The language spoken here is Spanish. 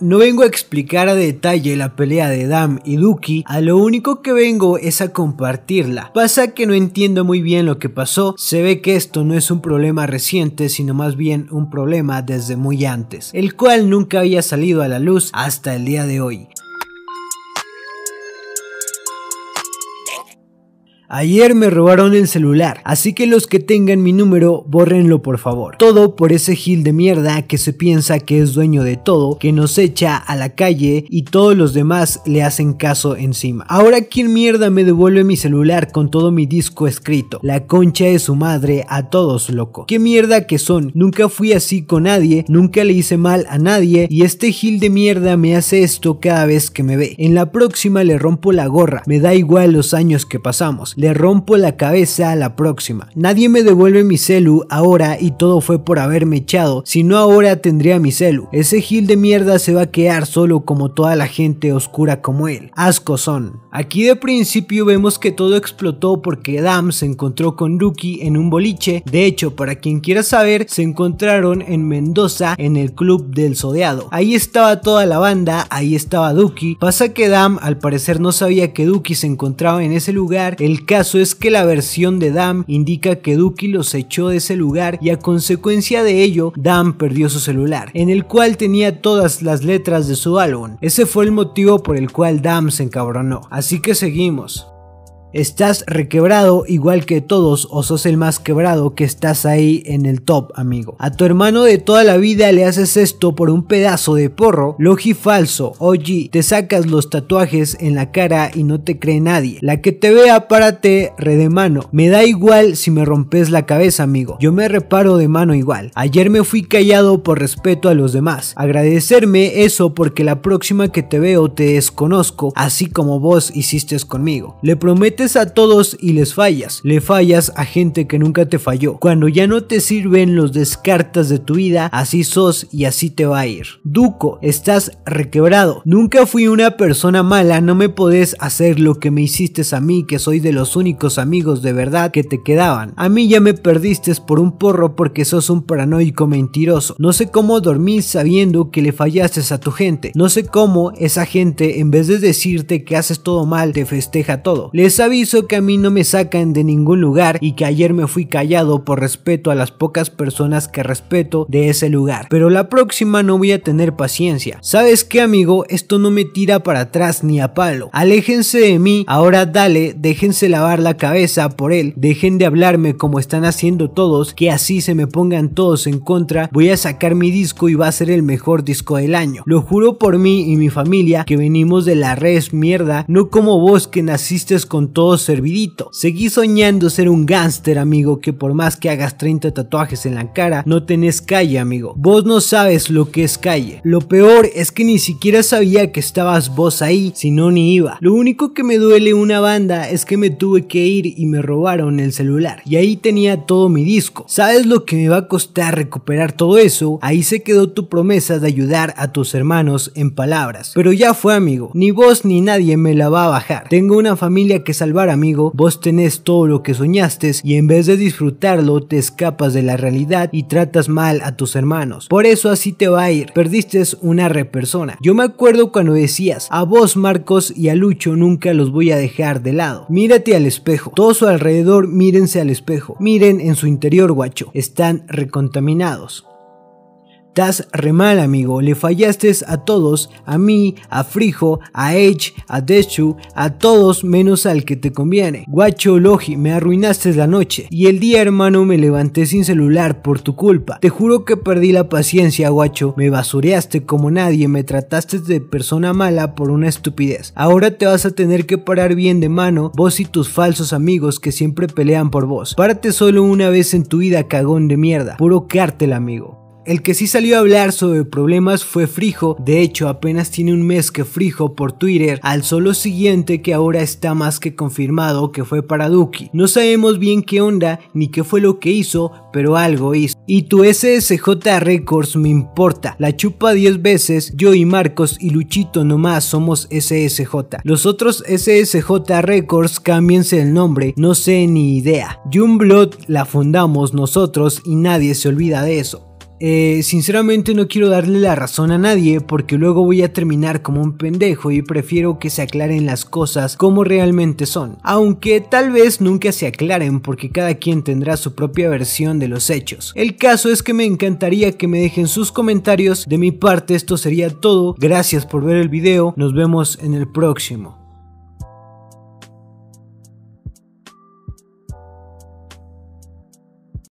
No vengo a explicar a detalle la pelea de Dam y Duki, a lo único que vengo es a compartirla. Pasa que no entiendo muy bien lo que pasó, se ve que esto no es un problema reciente, sino más bien un problema desde muy antes, el cual nunca había salido a la luz hasta el día de hoy. Ayer me robaron el celular, así que los que tengan mi número, bórrenlo por favor. Todo por ese gil de mierda que se piensa que es dueño de todo, que nos echa a la calle y todos los demás le hacen caso encima. Ahora quién mierda me devuelve mi celular con todo mi disco escrito. La concha de su madre a todos, loco. Qué mierda que son. Nunca fui así con nadie, nunca le hice mal a nadie y este gil de mierda me hace esto cada vez que me ve. En la próxima le rompo la gorra, me da igual los años que pasamos. Le rompo la cabeza a la próxima. Nadie me devuelve mi celu ahora y todo fue por haberme echado, si no ahora tendría mi celu. Ese gil de mierda se va a quedar solo como toda la gente oscura como él. Asco son. Aquí de principio vemos que todo explotó porque Dam se encontró con Duki en un boliche. De hecho, para quien quiera saber, se encontraron en Mendoza en el club del Sodeado. Ahí estaba toda la banda, ahí estaba Duki. Pasa que Dam al parecer no sabía que Duki se encontraba en ese lugar. El caso es que la versión de Dam indica que Duki los echó de ese lugar y a consecuencia de ello, Dam perdió su celular, en el cual tenía todas las letras de su álbum. Ese fue el motivo por el cual Dam se encabronó. Así que seguimos. ¿Estás requebrado igual que todos o sos el más quebrado que estás ahí en el top, amigo? A tu hermano de toda la vida le haces esto por un pedazo de porro, logi falso, oye, te sacas los tatuajes en la cara y no te cree nadie. La que te vea, párate, re de mano. Me da igual si me rompes la cabeza, amigo. Yo me reparo de mano igual. Ayer me fui callado por respeto a los demás. Agradecerme eso porque la próxima que te veo te desconozco, así como vos hiciste conmigo. Le prometes a todos y les fallas. Le fallas a gente que nunca te falló. Cuando ya no te sirven los descartas de tu vida, así sos y así te va a ir. Duco, estás requebrado. Nunca fui una persona mala, no me podés hacer lo que me hiciste a mí, que soy de los únicos amigos de verdad que te quedaban. A mí ya me perdiste por un porro porque sos un paranoico mentiroso. No sé cómo dormís sabiendo que le fallaste a tu gente. No sé cómo esa gente, en vez de decirte que haces todo mal, te festeja todo. Les Hizo que a mí no me sacan de ningún lugar y que ayer me fui callado por respeto a las pocas personas que respeto de ese lugar. Pero la próxima no voy a tener paciencia. ¿Sabes que amigo? Esto no me tira para atrás ni a palo. Aléjense de mí, ahora dale, déjense lavar la cabeza por él, dejen de hablarme como están haciendo todos, que así se me pongan todos en contra, voy a sacar mi disco y va a ser el mejor disco del año. Lo juro por mí y mi familia que venimos de la red mierda, no como vos que naciste con todo servidito. Seguí soñando ser un gángster, amigo, que por más que hagas 30 tatuajes en la cara, no tenés calle, amigo. Vos no sabes lo que es calle. Lo peor es que ni siquiera sabía que estabas vos ahí, si no ni iba. Lo único que me duele una banda es que me tuve que ir y me robaron el celular. Y ahí tenía todo mi disco. ¿Sabes lo que me va a costar recuperar todo eso? Ahí se quedó tu promesa de ayudar a tus hermanos en palabras. Pero ya fue, amigo. Ni vos ni nadie me la va a bajar. Tengo una familia que se salvar amigo, vos tenés todo lo que soñaste y en vez de disfrutarlo te escapas de la realidad y tratas mal a tus hermanos. Por eso así te va a ir, perdiste una repersona. Yo me acuerdo cuando decías, a vos Marcos y a Lucho nunca los voy a dejar de lado. Mírate al espejo, todo su alrededor mírense al espejo, miren en su interior guacho, están recontaminados. Estás re mal, amigo. Le fallaste a todos, a mí, a Frijo, a Edge, a Dechu, a todos menos al que te conviene. Guacho Logi, me arruinaste la noche. Y el día, hermano, me levanté sin celular por tu culpa. Te juro que perdí la paciencia, guacho. Me basureaste como nadie, me trataste de persona mala por una estupidez. Ahora te vas a tener que parar bien de mano, vos y tus falsos amigos que siempre pelean por vos. Párate solo una vez en tu vida, cagón de mierda. Puro cártel, amigo. El que sí salió a hablar sobre problemas fue Frijo, de hecho apenas tiene un mes que Frijo por Twitter Al solo siguiente que ahora está más que confirmado que fue para Duki. No sabemos bien qué onda ni qué fue lo que hizo, pero algo hizo. Y tu SSJ Records me importa, la chupa 10 veces, yo y Marcos y Luchito nomás somos SSJ. Los otros SSJ Records cámbiense el nombre, no sé ni idea. Blood la fundamos nosotros y nadie se olvida de eso. Eh, sinceramente no quiero darle la razón a nadie porque luego voy a terminar como un pendejo y prefiero que se aclaren las cosas como realmente son. Aunque tal vez nunca se aclaren porque cada quien tendrá su propia versión de los hechos. El caso es que me encantaría que me dejen sus comentarios. De mi parte esto sería todo. Gracias por ver el video. Nos vemos en el próximo.